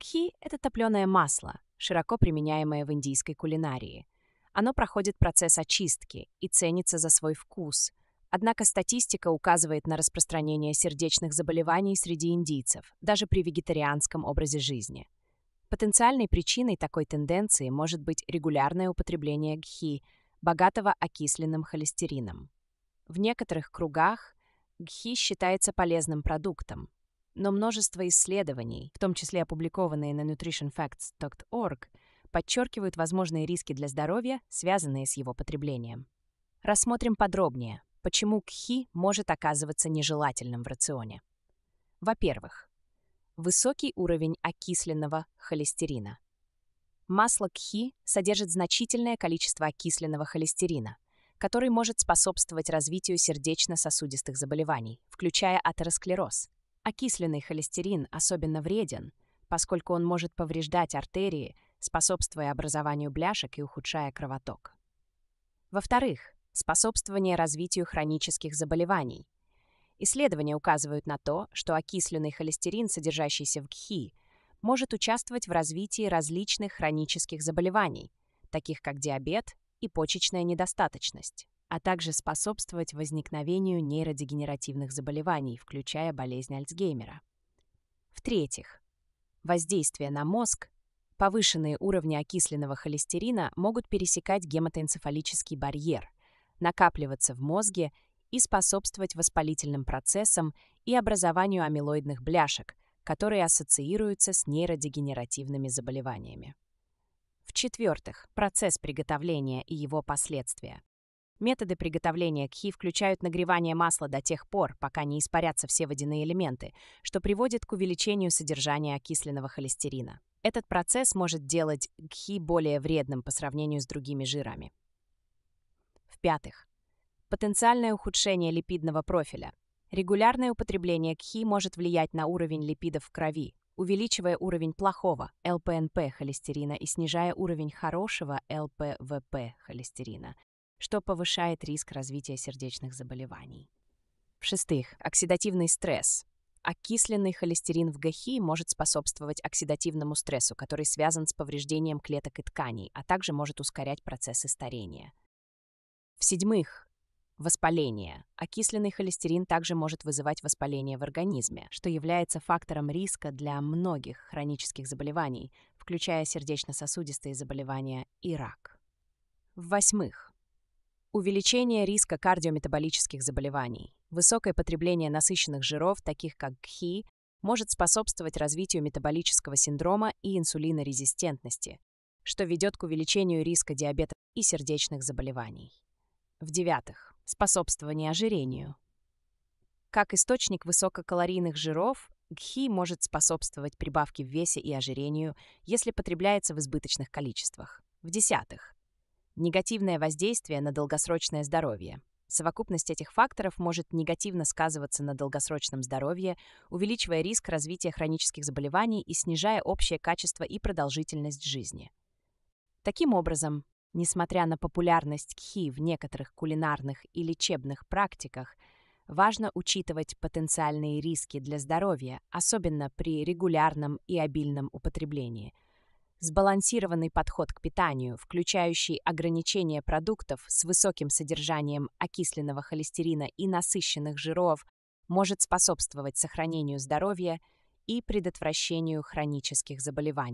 Гхи – это топленое масло, широко применяемое в индийской кулинарии. Оно проходит процесс очистки и ценится за свой вкус. Однако статистика указывает на распространение сердечных заболеваний среди индийцев, даже при вегетарианском образе жизни. Потенциальной причиной такой тенденции может быть регулярное употребление гхи, богатого окисленным холестерином. В некоторых кругах гхи считается полезным продуктом, но множество исследований, в том числе опубликованные на nutritionfacts.org, подчеркивают возможные риски для здоровья, связанные с его потреблением. Рассмотрим подробнее, почему кхи может оказываться нежелательным в рационе. Во-первых, высокий уровень окисленного холестерина. Масло кхи содержит значительное количество окисленного холестерина, который может способствовать развитию сердечно-сосудистых заболеваний, включая атеросклероз, Окисленный холестерин особенно вреден, поскольку он может повреждать артерии, способствуя образованию бляшек и ухудшая кровоток. Во-вторых, способствование развитию хронических заболеваний. Исследования указывают на то, что окисленный холестерин, содержащийся в ГХИ, может участвовать в развитии различных хронических заболеваний, таких как диабет и почечная недостаточность а также способствовать возникновению нейродегенеративных заболеваний, включая болезнь Альцгеймера. В-третьих, воздействие на мозг, повышенные уровни окисленного холестерина могут пересекать гематоэнцефалический барьер, накапливаться в мозге и способствовать воспалительным процессам и образованию амилоидных бляшек, которые ассоциируются с нейродегенеративными заболеваниями. В-четвертых, процесс приготовления и его последствия. Методы приготовления кхи включают нагревание масла до тех пор, пока не испарятся все водяные элементы, что приводит к увеличению содержания окисленного холестерина. Этот процесс может делать кхи более вредным по сравнению с другими жирами. В-пятых, потенциальное ухудшение липидного профиля. Регулярное употребление кхи может влиять на уровень липидов в крови, увеличивая уровень плохого ЛПНП холестерина и снижая уровень хорошего ЛПВП холестерина, что повышает риск развития сердечных заболеваний. В-шестых, оксидативный стресс. Окисленный холестерин в ГХИ может способствовать оксидативному стрессу, который связан с повреждением клеток и тканей, а также может ускорять процессы старения. В-седьмых, воспаление. Окисленный холестерин также может вызывать воспаление в организме, что является фактором риска для многих хронических заболеваний, включая сердечно-сосудистые заболевания и рак. В-восьмых, Увеличение риска кардиометаболических заболеваний. Высокое потребление насыщенных жиров, таких как ГХИ, может способствовать развитию метаболического синдрома и инсулинорезистентности, что ведет к увеличению риска диабета и сердечных заболеваний. В-девятых, способствование ожирению. Как источник высококалорийных жиров, гхи может способствовать прибавке в весе и ожирению, если потребляется в избыточных количествах. В-десятых, негативное воздействие на долгосрочное здоровье. Совокупность этих факторов может негативно сказываться на долгосрочном здоровье, увеличивая риск развития хронических заболеваний и снижая общее качество и продолжительность жизни. Таким образом, несмотря на популярность кхи в некоторых кулинарных и лечебных практиках, важно учитывать потенциальные риски для здоровья, особенно при регулярном и обильном употреблении – Сбалансированный подход к питанию, включающий ограничение продуктов с высоким содержанием окисленного холестерина и насыщенных жиров, может способствовать сохранению здоровья и предотвращению хронических заболеваний.